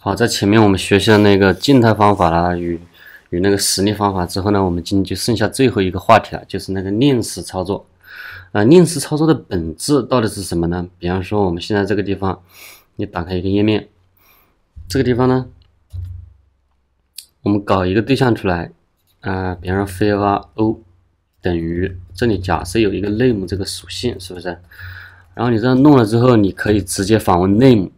好，在前面我们学习了那个静态方法啦与与那个实例方法之后呢，我们今天就剩下最后一个话题了，就是那个链式操作。啊，链式操作的本质到底是什么呢？比方说我们现在这个地方，你打开一个页面，这个地方呢，我们搞一个对象出来，啊，比方说 foo 等于这里假设有一个 name 这个属性，是不是？然后你这样弄了之后，你可以直接访问 name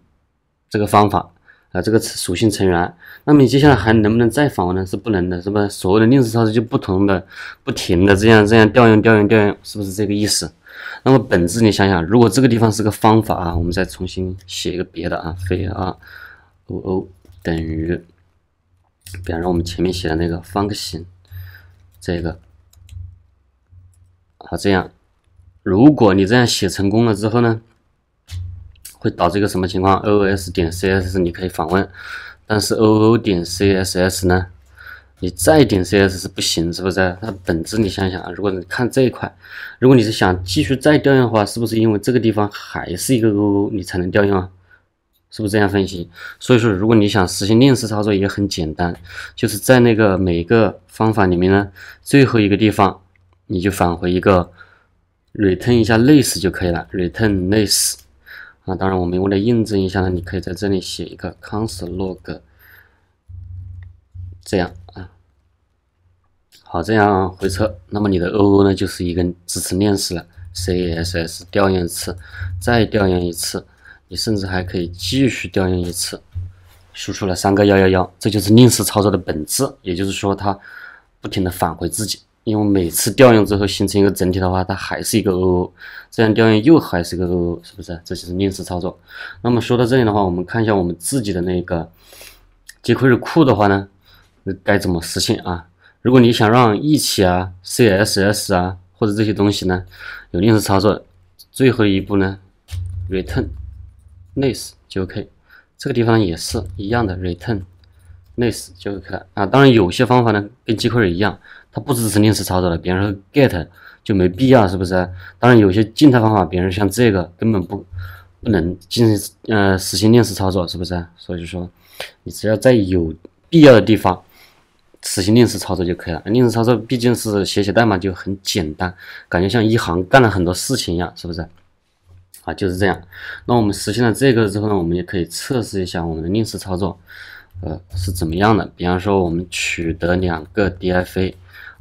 这个方法。啊，这个属性成员，那么你接下来还能不能再访问呢？是不能的，是吧？所谓的临式操作就不同的、不停的这样这样调用调用调用，是不是这个意思？那么本质你想想，如果这个地方是个方法啊，我们再重新写一个别的啊非啊 oo 等于，比方说我们前面写的那个 function 这个，好，这样，如果你这样写成功了之后呢？会导致一个什么情况？OOS 点 CSS 你可以访问，但是 OO 点 CSS 呢？你再点 CSS 不行，是不是？它本质你想想啊，如果你看这一块，如果你是想继续再调用的话，是不是因为这个地方还是一个 OO 你才能调用啊？是不是这样分析？所以说，如果你想实现链式操作也很简单，就是在那个每个方法里面呢，最后一个地方你就返回一个 return 一下 l i s 就可以了，return l i s 那当然，我们为了印证一下呢，你可以在这里写一个 c o n s l o g 这样啊，好，这样回车，那么你的 oo 呢就是一根支持链式了，css 调用一次，再调用一次，你甚至还可以继续调用一次，输出了三个幺幺幺，这就是链式操作的本质，也就是说它不停的返回自己。因为每次调用之后形成一个整体的话，它还是一个 oo，这样调用又还是一个 oo，是不是？这就是临时操作。那么说到这里的话，我们看一下我们自己的那个 jQuery 库的话呢，该怎么实现啊？如果你想让一起啊、css 啊或者这些东西呢有临时操作，最后一步呢，return l i s 就 ok。这个地方也是一样的，return。类似就可以啊，当然有些方法呢跟机口一样，它不支持临时操作的，比方说 get 就没必要，是不是？当然有些静态方法，比如像这个根本不不能进行呃实行临时操作，是不是？所以说，你只要在有必要的地方实行临时操作就可以了。临时操作毕竟是写写代码就很简单，感觉像一行干了很多事情一样，是不是？啊，就是这样。那我们实现了这个之后呢，我们也可以测试一下我们的临时操作。呃，是怎么样的？比方说，我们取得两个 DFA，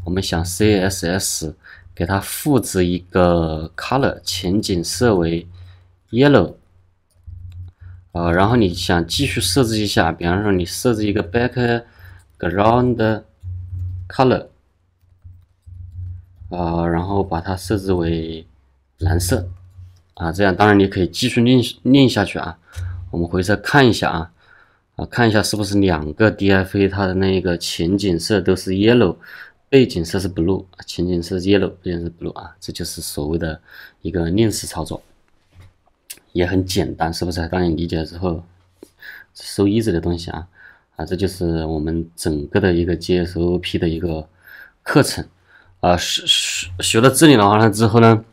我们想 CSS 给它复制一个 color 前景色为 yellow，呃，然后你想继续设置一下，比方说你设置一个 background color，呃，然后把它设置为蓝色啊，这样当然你可以继续练练下去啊。我们回车看一下啊。看一下是不是两个 d f f 它的那个前景色都是 yellow，背景色是 blue，前景色是 yellow，背景色 blue 啊，这就是所谓的一个逆式操作，也很简单，是不是？当你理解了之后，收益之的东西啊，啊，这就是我们整个的一个 GSOP 的一个课程，啊，学学学到这里的话呢之后呢，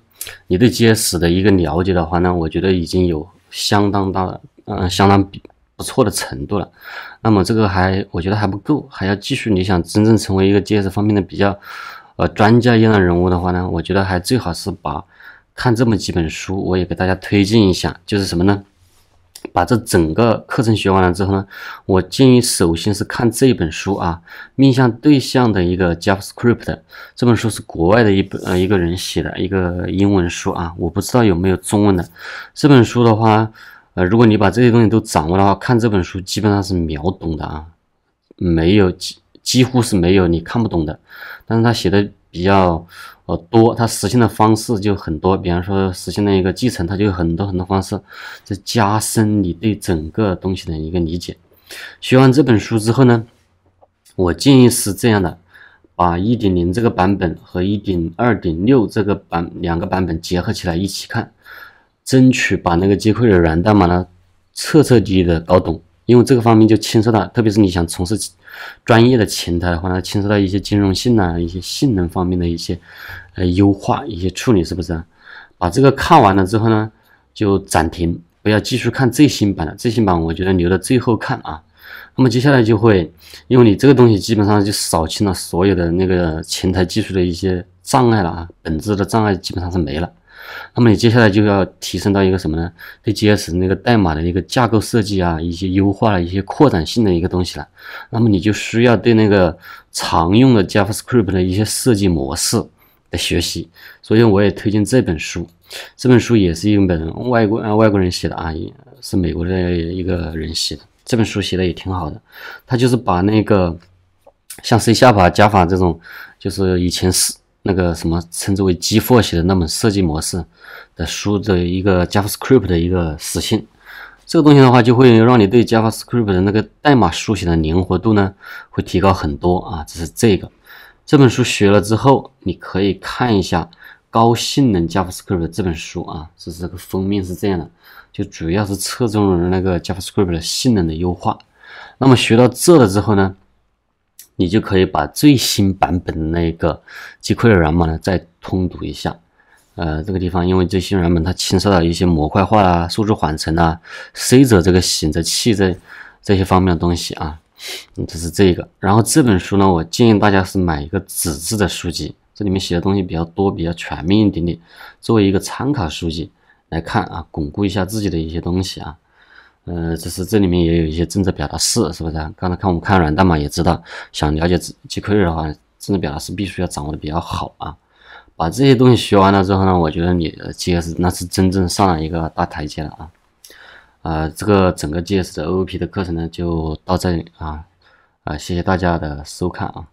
你对 GS 的一个了解的话呢，我觉得已经有相当大的，嗯，相当比。不错的程度了，那么这个还我觉得还不够，还要继续。你想真正成为一个 JS 方面的比较呃专家一样的人物的话呢，我觉得还最好是把看这么几本书，我也给大家推荐一下，就是什么呢？把这整个课程学完了之后呢，我建议首先是看这一本书啊，面向对象的一个 JavaScript 这本书是国外的一本呃一个人写的一个英文书啊，我不知道有没有中文的这本书的话。呃，如果你把这些东西都掌握的话，看这本书基本上是秒懂的啊，没有几几乎是没有你看不懂的。但是他写的比较呃多，他实现的方式就很多，比方说实现了一个继承，他就有很多很多方式，这加深你对整个东西的一个理解。学完这本书之后呢，我建议是这样的，把一点零这个版本和一点二点六这个版两个版本结合起来一起看。争取把那个机会的源代码呢彻彻底底的搞懂，因为这个方面就牵涉到，特别是你想从事专业的前台的话呢，牵涉到一些金融性啊、一些性能方面的一些呃优化、一些处理，是不是？把这个看完了之后呢，就暂停，不要继续看最新版了。最新版我觉得留到最后看啊。那么接下来就会，因为你这个东西基本上就扫清了所有的那个前台技术的一些障碍了啊，本质的障碍基本上是没了。那么你接下来就要提升到一个什么呢？对 JS 那个代码的一个架构设计啊，一些优化、了一些扩展性的一个东西了。那么你就需要对那个常用的 JavaScript 的一些设计模式来学习。所以我也推荐这本书，这本书也是一本外国啊外国人写的啊，是美国的一个人写的。这本书写的也挺好的，他就是把那个像 C 下法、加法这种，就是以前是。那个什么称之为“ g f 即写”的那本设计模式的书的一个 JavaScript 的一个实现，这个东西的话就会让你对 JavaScript 的那个代码书写的灵活度呢会提高很多啊。这是这个这本书学了之后，你可以看一下《高性能 JavaScript》这本书啊，是这个封面是这样的，就主要是侧重于那个 JavaScript 的性能的优化。那么学到这了之后呢？你就可以把最新版本的那个《极客的源码呢再通读一下，呃，这个地方因为最新版本它牵涉到一些模块化啊、数据缓存呐、C 者这个选择器这这些方面的东西啊，嗯，这是这个。然后这本书呢，我建议大家是买一个纸质的书籍，这里面写的东西比较多，比较全面一点点，作为一个参考书籍来看啊，巩固一下自己的一些东西啊。呃，就是这里面也有一些政策表达式，是不是？刚才看我们看软代码也知道，想了解 G GQL 的话，政策表达式必须要掌握的比较好啊。把这些东西学完了之后呢，我觉得你的 JS 那是真正上了一个大台阶了啊。啊，这个整个 JS 的 OOP 的课程呢就到这里啊啊，谢谢大家的收看啊。